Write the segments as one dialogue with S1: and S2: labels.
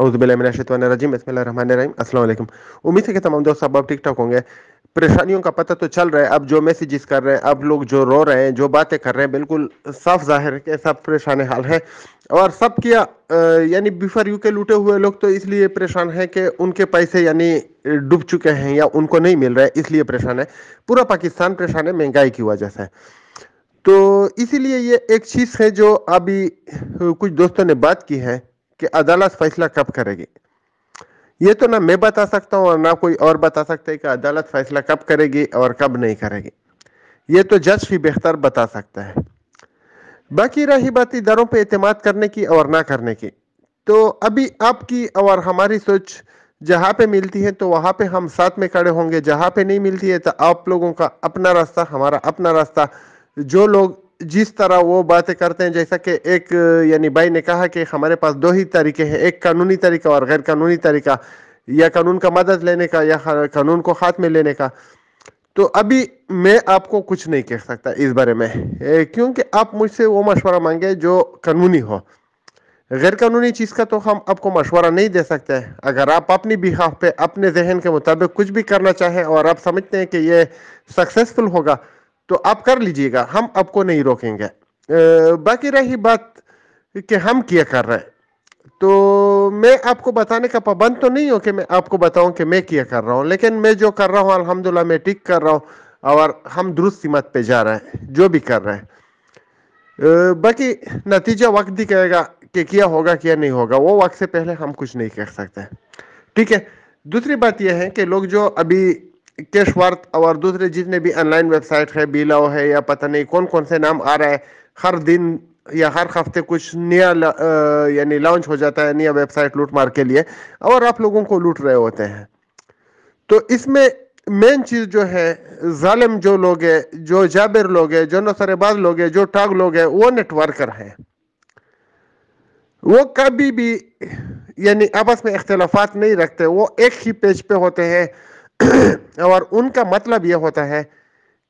S1: अउज़बिलमिनशतवानरजीम उम्मीद है कि तमाम दोस्त अब आप ठीक ठाक होंगे परेशानियों का पता तो चल रहा है अब जो मैसेजेस कर रहे हैं अब लोग जो रो रहे हैं जो बातें कर रहे हैं बिल्कुल साफ जाहिर है कि सब परेशान हाल है और सब किया यानी बिफर यू के लूटे हुए लोग तो इसलिए परेशान हैं कि उनके पैसे यानी डूब चुके हैं या उनको नहीं मिल रहा है इसलिए परेशान है पूरा पाकिस्तान परेशान है महंगाई की वजह से तो इसीलिए ये एक चीज़ है जो अभी कुछ दोस्तों ने बात की है कि अदालत फैसला कब करेगी ये तो ना मैं बता सकता हूँ और ना कोई और बता सकता है कि अदालत फैसला कब करेगी और कब नहीं करेगी ये तो जज ही बेहतर बता सकता है बाकी रही बात दरों पर अतमाद करने की और ना करने की तो अभी आपकी और हमारी सोच जहाँ पे मिलती है तो वहाँ पे हम साथ में खड़े होंगे जहाँ पे नहीं मिलती है तो आप लोगों का अपना रास्ता हमारा अपना रास्ता जो लोग जिस तरह वो बातें करते हैं जैसा कि एक यानी भाई ने कहा कि हमारे पास दो ही तरीके हैं एक कानूनी तरीका और गैर कानूनी तरीका या कानून का मदद लेने का या कानून को हाथ में लेने का तो अभी मैं आपको कुछ नहीं कह सकता इस बारे में क्योंकि आप मुझसे वो मशवरा मांगे जो कानूनी हो गैर कानूनी चीज़ का तो हम आपको मशवरा नहीं दे सकते अगर आप अपनी बिहाफ पे अपने जहन के मुताबिक कुछ भी करना चाहें और आप समझते हैं कि ये सक्सेसफुल होगा तो आप कर लीजिएगा हम आपको नहीं रोकेंगे बाकी रही बात कि हम क्या कर रहे हैं तो मैं आपको बताने का पाबंद तो नहीं हो कि मैं आपको बताऊं कि मैं क्या कर रहा हूं लेकिन मैं जो कर रहा हूं अल्हम्दुलिल्लाह मैं ठीक कर रहा हूं और हम दुरुस्त सीमत पे जा रहे हैं जो भी कर रहे हैं बाकी नतीजा वक्त कहेगा कि क्या होगा क्या नहीं होगा वो वक्त से पहले हम कुछ नहीं कह सकते ठीक है दूसरी बात यह है कि लोग जो अभी केशवर्थ और दूसरे जितने भी ऑनलाइन वेबसाइट है बीलाओ है या पता नहीं कौन कौन से नाम आ रहा है हर दिन या हर हफ्ते कुछ नया यानी लॉन्च हो जाता है नया वेबसाइट लूट मार के लिए और आप लोगों को लूट रहे होते हैं तो इसमें मेन चीज़ जो है जालिम जो लोग है जो जाबिर लोग है जो नसरबाज लोग है जो टाग लोग है वो नेटवर्कर है वो कभी भी यानी आपस में इख्तलाफात नहीं रखते वो एक ही पेज पे होते हैं और उनका मतलब यह होता है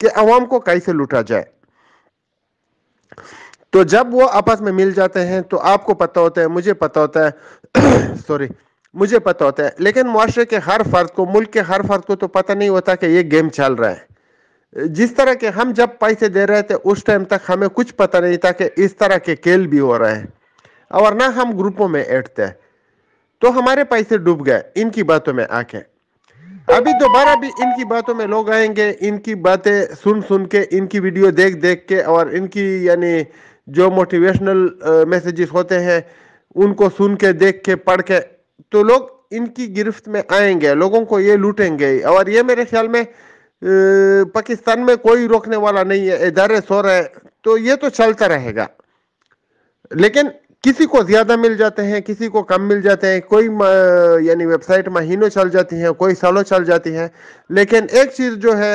S1: कि अवाम को कैसे लूटा जाए तो जब वो आपस में मिल जाते हैं तो आपको पता होता है मुझे पता होता है सॉरी मुझे पता होता है लेकिन माशरे के हर फर्द को मुल्क के हर फर्द को तो पता नहीं होता कि ये गेम चल रहा है जिस तरह के हम जब पैसे दे रहे थे उस टाइम तक हमें कुछ पता नहीं था कि इस तरह के खेल भी हो रहे हैं और ना हम ग्रुपों में ऐठते हैं तो हमारे पैसे डूब गए इनकी बातों में आके अभी दोबारा भी इनकी बातों में लोग आएंगे इनकी बातें सुन सुन के इनकी वीडियो देख देख के और इनकी यानी जो मोटिवेशनल मैसेजेस होते हैं उनको सुन के देख के पढ़ के तो लोग इनकी गिरफ्त में आएंगे लोगों को ये लूटेंगे और ये मेरे ख्याल में पाकिस्तान में कोई रोकने वाला नहीं है इधारे सो रहे तो ये तो चलता रहेगा लेकिन किसी को ज्यादा मिल जाते हैं किसी को कम मिल जाते हैं कोई यानी वेबसाइट महीनों चल जाती है कोई सालों चल जाती है लेकिन एक चीज़ जो है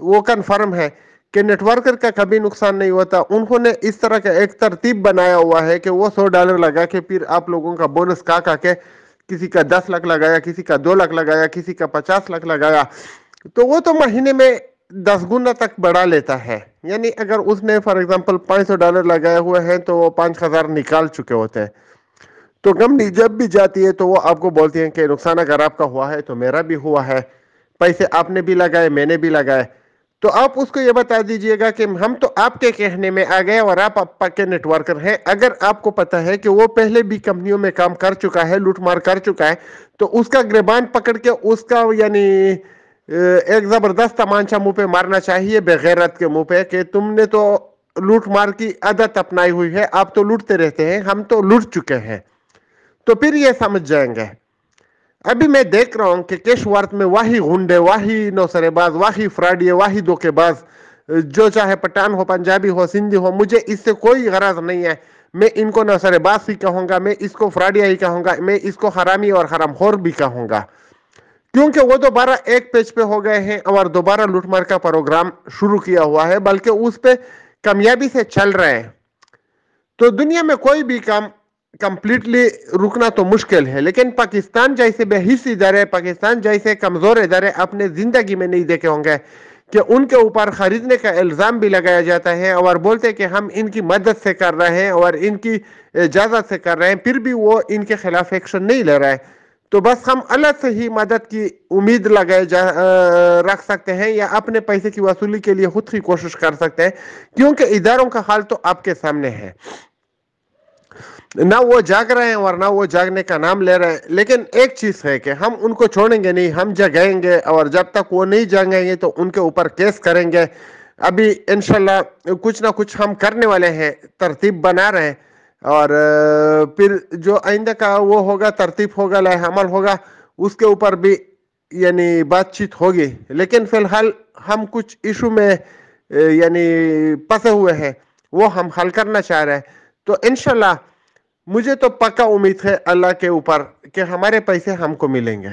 S1: वो कन्फर्म है कि नेटवर्कर का कभी नुकसान नहीं होता उन्होंने इस तरह का एक तरतीब बनाया हुआ है कि वो सौ डॉलर लगा के फिर आप लोगों का बोनस का का के किसी का दस लाख लगाया किसी का दो लाख लगाया किसी का पचास लाख लगाया तो वो तो महीने में दस गुना तक बढ़ा लेता है यानी अगर उसने फॉर एग्जांपल पाँच सौ डॉलर लगाए हुए हैं तो वो पाँच हज़ार निकाल चुके होते हैं तो कंपनी जब भी जाती है तो वो आपको बोलती हैं कि नुकसान अगर आपका हुआ है तो मेरा भी हुआ है पैसे आपने भी लगाए मैंने भी लगाए तो आप उसको ये बता दीजिएगा कि हम तो आपके कहने में आ गए और आप पक्के नेटवर्कर हैं अगर आपको पता है कि वो पहले भी कंपनियों में काम कर चुका है लूटमार कर चुका है तो उसका ग्रेबान पकड़ के उसका यानी एक ज़बरदस्त तमांचा मुंह पे मारना चाहिए बेगैरत के मुंह पे कि तुमने तो लूट मार की आदत अपनाई हुई है आप तो लूटते रहते हैं हम तो लूट चुके हैं तो फिर ये समझ जाएंगे अभी मैं देख रहा हूँ कि केशवार्थ में वाही गुंडे वाही नौसरेबाज वाही फ्राडिये वाही धोखेबाज जो चाहे पठान हो पंजाबी हो सिंधी हो मुझे इससे कोई गरज नहीं है मैं इनको नौसरेबाज ही कहूँगा मैं इसको फ्राडिया ही कहूँगा मैं इसको हरामी और हरामखोर भी कहूँगा क्योंकि वो दोबारा एक पेज पे हो गए हैं और दोबारा लूटमार का प्रोग्राम शुरू किया हुआ है बल्कि उस पर कामयाबी से चल रहे हैं तो दुनिया में कोई भी काम कंप्लीटली रुकना तो मुश्किल है लेकिन पाकिस्तान जैसे बेहिस इदारे पाकिस्तान जैसे कमज़ोर इदारे अपने ज़िंदगी में नहीं देखे होंगे कि उनके ऊपर ख़रीदने का इल्ज़ाम भी लगाया जाता है और बोलते हैं कि हम इनकी मदद से कर रहे हैं और इनकी इजाज़त से कर रहे हैं फिर भी वो इनके खिलाफ एक्शन नहीं ले रहा है तो बस हम अलग से ही मदद की उम्मीद लगाए जा रख सकते हैं या अपने पैसे की वसूली के लिए खुद की कोशिश कर सकते हैं क्योंकि इधारों का हाल तो आपके सामने है ना वो जाग रहे हैं और ना वो जागने का नाम ले रहे हैं लेकिन एक चीज है कि हम उनको छोड़ेंगे नहीं हम जगाएंगे और जब तक वो नहीं जागेंगे तो उनके ऊपर केस करेंगे अभी इनशाला कुछ ना कुछ हम करने वाले हैं तरतीब बना रहे हैं और फिर जो आइंदा का वो होगा तरतीब होगा लमल होगा उसके ऊपर भी यानी बातचीत होगी लेकिन फिलहाल हम कुछ इशू में यानी फंसे हुए हैं वो हम हल करना चाह रहे हैं तो इनशाला मुझे तो पक्का उम्मीद है अल्लाह के ऊपर कि हमारे पैसे हमको मिलेंगे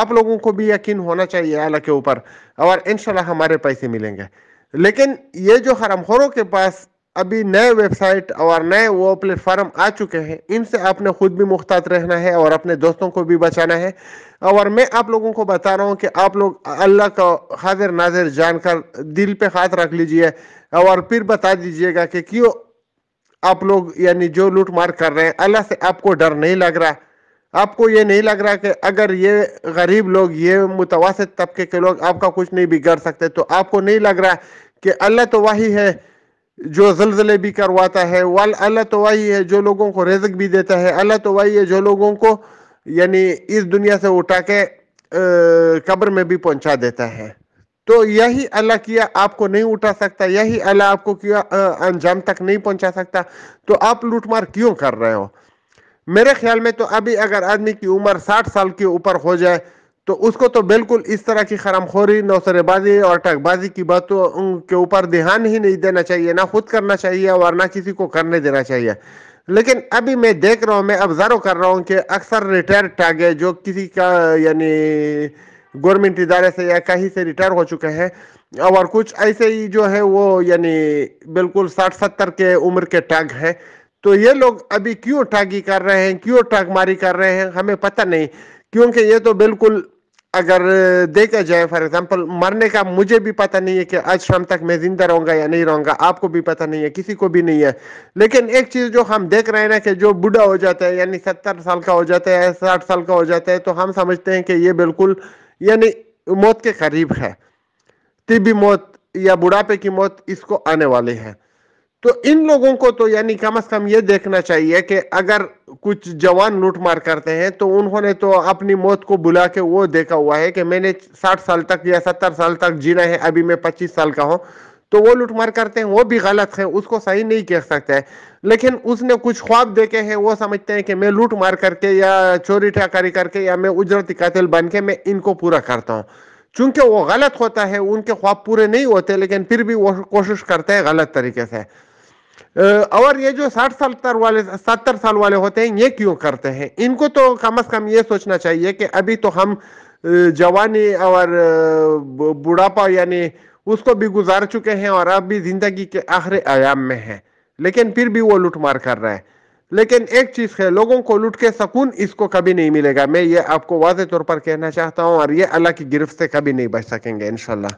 S1: आप लोगों को भी यकीन होना चाहिए अल्लाह के ऊपर और इनशाला हमारे पैसे मिलेंगे लेकिन ये जो हरम के पास अभी नए वेबसाइट और नए वो प्लेटफॉर्म आ चुके हैं इनसे आपने खुद भी मुख्तात रहना है और अपने दोस्तों को भी बचाना है और मैं आप लोगों को बता रहा हूँ कि आप लोग अल्लाह का हाजिर नाजिर जानकर दिल पे हाथ रख लीजिए और फिर बता दीजिएगा कि क्यों आप लोग यानी जो लूट मार कर रहे हैं अल्लाह से आपको डर नहीं लग रहा आपको ये नहीं लग रहा कि अगर ये गरीब लोग ये मुतवास तबके के लोग आपका कुछ नहीं बिगड़ सकते तो आपको नहीं लग रहा कि अल्लाह तो वही है जो जलजले भी करवाता है वाल अल्लाह तो वही है जो लोगों को रेजक भी देता है अल्लाह तो वही है जो लोगों को यानी इस दुनिया से उठा के कब्र में भी पहुंचा देता है तो यही अल्लाह किया आपको नहीं उठा सकता यही अल्लाह आपको किया अंजाम तक नहीं पहुंचा सकता तो आप लूटमार क्यों कर रहे हो मेरे ख्याल में तो अभी अगर आदमी की उम्र साठ साल के ऊपर हो जाए तो उसको तो बिल्कुल इस तरह की खरामखोरी नौसरेबाजी और टकबाजी की बातों के ऊपर ध्यान ही नहीं देना चाहिए ना खुद करना चाहिए और ना किसी को करने देना चाहिए लेकिन अभी मैं देख रहा हूँ मैं ऑब्जर्व कर रहा हूँ कि अक्सर रिटायर्ड टागे जो किसी का यानी गवर्नमेंट इदारे से या कहीं से रिटायर हो चुके हैं और कुछ ऐसे ही जो है वो यानी बिल्कुल साठ सत्तर के उम्र के टैग हैं तो ये लोग अभी क्यों टागी कर रहे हैं क्यों मारी कर रहे हैं हमें पता नहीं क्योंकि ये तो बिल्कुल अगर देखा जाए फॉर एग्जांपल मरने का मुझे भी पता नहीं है कि आज शाम तक मैं जिंदा रहूंगा या नहीं रहूंगा आपको भी पता नहीं है किसी को भी नहीं है लेकिन एक चीज़ जो हम देख रहे हैं ना कि जो बूढ़ा हो जाता है यानी सत्तर साल का हो जाता है साठ साल का हो जाता है तो हम समझते हैं कि ये बिल्कुल यानी मौत के करीब है तिबी मौत या बुढ़ापे की मौत इसको आने वाली है तो इन लोगों को तो यानी कम से कम ये देखना चाहिए कि अगर कुछ जवान लूटमार करते हैं तो उन्होंने तो अपनी मौत को बुला के वो देखा हुआ है कि मैंने साठ साल तक या सत्तर साल तक जीना है अभी मैं पच्चीस साल का हूँ तो वो लूटमार करते हैं वो भी गलत है उसको सही नहीं कह सकते है लेकिन उसने कुछ ख्वाब देखे हैं वो समझते हैं कि मैं लूट मार करके या चोरी ठाकारी करके या मैं उजरती कतल बन के मैं इनको पूरा करता हूँ चूंकि वो गलत होता है उनके ख्वाब पूरे नहीं होते लेकिन फिर भी वो कोशिश करते हैं गलत तरीके से और ये जो साठ साल तर वाले सत्तर साल वाले होते हैं ये क्यों करते हैं इनको तो कम अज कम ये सोचना चाहिए कि अभी तो हम जवानी और बुढ़ापा यानी उसको भी गुजार चुके हैं और अब भी जिंदगी के आखिरी आयाम में हैं लेकिन फिर भी वो लूट मार कर रहे हैं लेकिन एक चीज़ है लोगों को लूट के सुकून इसको कभी नहीं मिलेगा मैं ये आपको वाजे तौर पर कहना चाहता हूँ और ये अल्लाह की गिरफ्त से कभी नहीं बच सकेंगे इनशाला